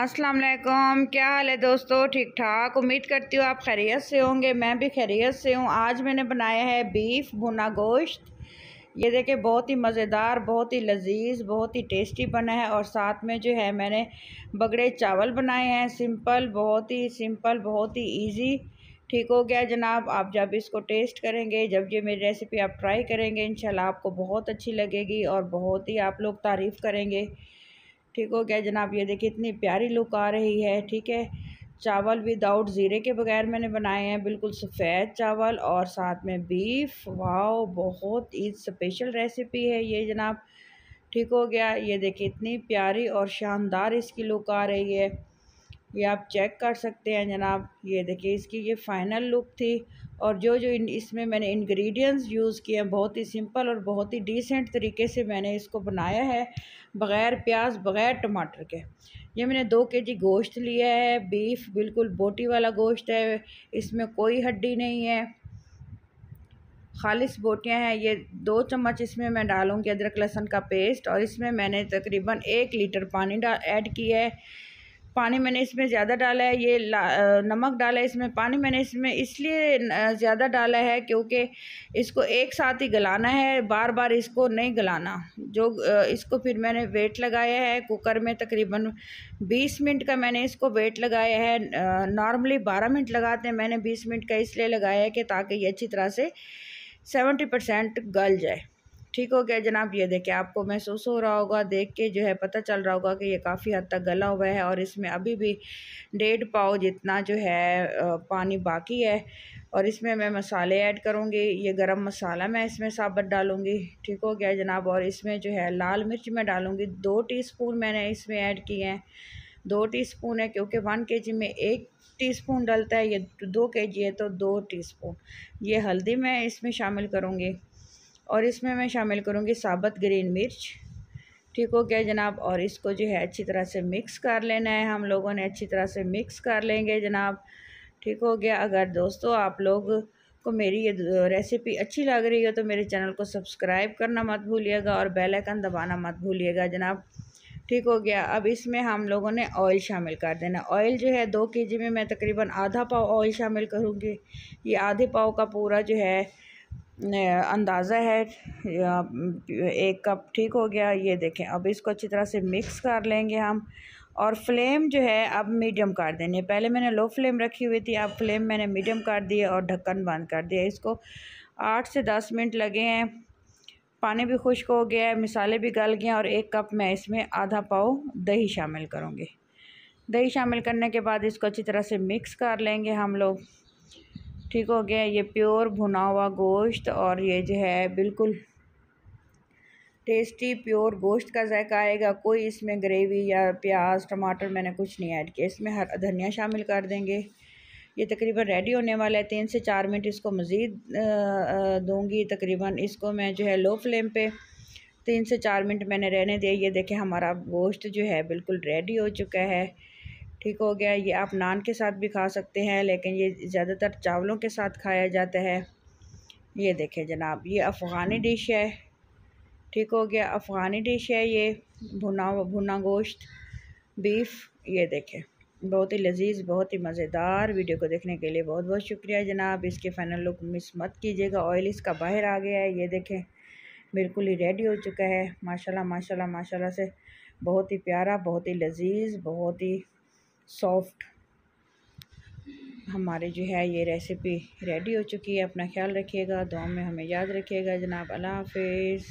अस्सलाम वालेकुम क्या हाल है दोस्तों ठीक ठाक उम्मीद करती हूँ आप खैरियत से होंगे मैं भी खैरियत से हूँ आज मैंने बनाया है बीफ भुना गोश्त ये देखे बहुत ही मज़ेदार बहुत ही लजीज बहुत ही टेस्टी बना है और साथ में जो है मैंने बगड़े चावल बनाए हैं सिंपल बहुत ही सिंपल बहुत ही ईजी ठीक हो गया जनाब आप जब इसको टेस्ट करेंगे जब ये मेरी रेसिपी आप ट्राई करेंगे इन आपको बहुत अच्छी लगेगी और बहुत ही आप लोग तारीफ़ करेंगे ठीक हो गया जनाब ये देखिए इतनी प्यारी लुक आ रही है ठीक है चावल विदाउट ज़ीरे के बगैर मैंने बनाए हैं बिल्कुल सफ़ेद चावल और साथ में बीफ वाओ बहुत ही स्पेशल रेसिपी है ये जनाब ठीक हो गया ये देखिए इतनी प्यारी और शानदार इसकी लुक आ रही है ये आप चेक कर सकते हैं जनाब ये देखिए इसकी ये फाइनल लुक थी और जो जो इसमें मैंने इंग्रेडिएंट्स यूज़ किए हैं बहुत ही सिंपल और बहुत ही डिसेंट तरीके से मैंने इसको बनाया है बग़ैर प्याज बग़ैर टमाटर के ये मैंने दो के जी गोश्त लिया है बीफ बिल्कुल बोटी वाला गोश्त है इसमें कोई हड्डी नहीं है खालिश बोटियाँ हैं ये दो चम्मच इसमें मैं डालूँगी अदरक लहसुन का पेस्ट और इसमें मैंने तकरीबन एक लीटर पानी ऐड किया है पानी मैंने इसमें ज़्यादा डाला है ये नमक डाला है इसमें पानी मैंने इसमें इसलिए ज़्यादा डाला है क्योंकि इसको एक साथ ही गलाना है बार बार इसको नहीं गलाना जो इसको फिर मैंने वेट लगाया है कुकर में तकरीबन 20 मिनट का मैंने इसको वेट लगाया है नॉर्मली 12 मिनट लगाते हैं मैंने 20 मिनट का इसलिए लगाया है कि ताकि ये अच्छी तरह से सेवेंटी परसेंट गल जाए ठीक हो गया जनाब ये देखें आपको महसूस हो रहा होगा देख के जो है पता चल रहा होगा कि ये काफ़ी हद तक गला हुआ है और इसमें अभी भी डेढ़ पाव जितना जो है पानी बाकी है और इसमें मैं मसाले ऐड करूँगी ये गरम मसाला मैं इसमें साबत डालूँगी ठीक हो गया जनाब और इसमें जो है लाल मिर्च मैं डालूँगी दो टी मैंने इसमें ऐड किए हैं दो टी है क्योंकि वन के में एक टीस्पून डलता है ये दो जी है तो दो टीस्पून ये हल्दी मैं इसमें शामिल करूँगी और इसमें मैं शामिल करूँगी साबत ग्रीन मिर्च ठीक हो गया जनाब और इसको जो है अच्छी तरह से मिक्स कर लेना है हम लोगों ने अच्छी तरह से मिक्स कर लेंगे जनाब ठीक हो गया अगर दोस्तों आप लोग को मेरी ये रेसिपी अच्छी लग रही हो तो मेरे चैनल को सब्सक्राइब करना मत भूलिएगा और बेल आइकन दबाना मत भूलिएगा जनाब ठीक हो गया अब इसमें हम लोगों ने ऑयल शामिल कर देना ऑयल जो है दो के जी में मैं तकरीबन आधा पाव ऑयल शामिल करूँगी ये आधे पाव का पूरा जो है अंदाज़ा है एक कप ठीक हो गया ये देखें अब इसको अच्छी तरह से मिक्स कर लेंगे हम और फ्लेम जो है अब मीडियम कर देनी है पहले मैंने लो फ्लेम रखी हुई थी अब फ्लेम मैंने मीडियम कर दी है और ढक्कन बंद कर दिया इसको आठ से दस मिनट लगे हैं पानी भी खुश्क हो गया है मिसाले भी गल गए और एक कप मैं इसमें आधा पाव दही शामिल करूँगी दही शामिल करने के बाद इसको अच्छी तरह से मिक्स कर लेंगे हम लोग ठीक हो गया ये प्योर भुना हुआ गोश्त और ये जो है बिल्कुल टेस्टी प्योर गोश्त का जायका आएगा कोई इसमें ग्रेवी या प्याज टमाटर मैंने कुछ नहीं ऐड किया इसमें हर धनिया शामिल कर देंगे ये तकरीबन रेडी होने वाला है तीन से चार मिनट इसको मज़ीद दूंगी तकरीबन इसको मैं जो है लो फ्लेम पे तीन से चार मिनट मैंने रहने दिया ये देखें हमारा गोश्त जो है बिल्कुल रेडी हो चुका है ठीक हो गया ये आप नान के साथ भी खा सकते हैं लेकिन ये ज़्यादातर चावलों के साथ खाया जाता है ये देखें जनाब ये अफ़गानी डिश है ठीक हो गया अफ़गानी डिश है ये भुना भुना गोश्त बीफ ये देखें बहुत ही लजीज बहुत ही मज़ेदार वीडियो को देखने के लिए बहुत बहुत शुक्रिया जनाब इसके फाइनल लुक मिस मत कीजिएगा ऑयल इसका बाहर आ गया है ये देखें बिल्कुल ही रेडी हो चुका है माशाल्लाह माशाल्लाह माशाल्लाह से बहुत ही प्यारा बहुत ही लजीज बहुत ही सॉफ्ट हमारे जो है ये रेसिपी रेडी हो चुकी है अपना ख्याल रखिएगा दुआ में हमें याद रखिएगा जनाब अल्लाह हाफिज़